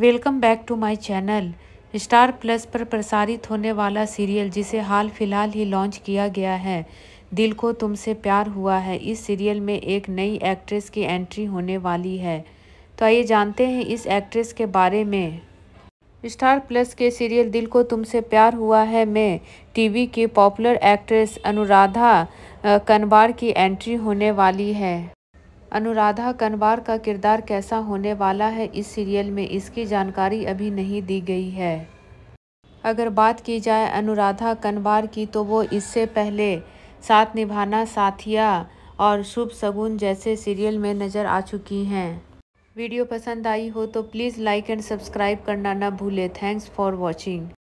welcome back to my channel Star plus पर प्रसारित होने वाला सीरियल जिसे हाल फिलहाल ही लॉन्च किया गया है दिल को तुमसे प्यार हुआ है इस सीरियल में एक नई एक्ट्रेस की एंट्री होने वाली है तो आइए जानते हैं इस एक्ट्रेस के बारे में स्टार प्लस के सीरियल दिल को तुमसे प्यार हुआ है में टीवी की पॉपुलर एक्ट्रेस अनुराधा कनवार की एंट्री होने वाली है अनुराधा कनवार का किरदार कैसा होने वाला है इस सीरियल में इसकी जानकारी अभी नहीं दी गई है अगर बात की जाए अनुराधा कनवार की तो वो इससे पहले साथ निभाना साथिया और शुभ सगुन जैसे सीरियल में नज़र आ चुकी हैं वीडियो पसंद आई हो तो प्लीज़ लाइक एंड सब्सक्राइब करना ना भूलें थैंक्स फॉर वॉचिंग